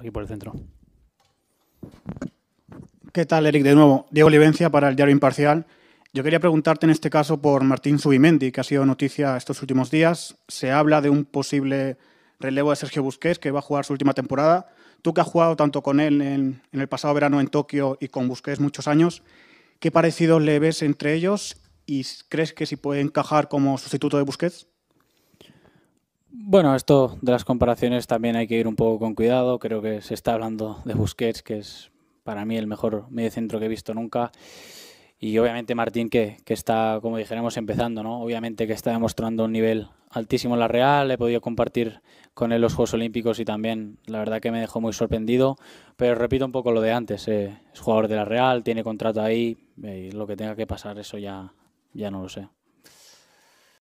aquí por el centro. ¿Qué tal, Eric? De nuevo, Diego Livencia para el Diario Imparcial. Yo quería preguntarte en este caso por Martín Subimendi, que ha sido noticia estos últimos días. Se habla de un posible relevo de Sergio Busquets, que va a jugar su última temporada. Tú que has jugado tanto con él en, el pasado verano en Tokio y con Busquets muchos años, ¿qué parecido le ves entre ellos y crees que si puede encajar como sustituto de Busquets? Bueno, esto de las comparaciones también hay que ir un poco con cuidado. Creo que se está hablando de Busquets, que es para mí el mejor mediocentro que he visto nunca. Y obviamente Martín, que, está, como dijéramos, empezando, ¿no? Obviamente que está demostrando un nivel altísimo en la Real. He podido compartir con él los Juegos Olímpicos y también la verdad que me dejó muy sorprendido. Pero repito un poco lo de antes. Eh, es jugador de la Real, tiene contrato ahí. Eh, lo que tenga que pasar, eso ya, ya no lo sé.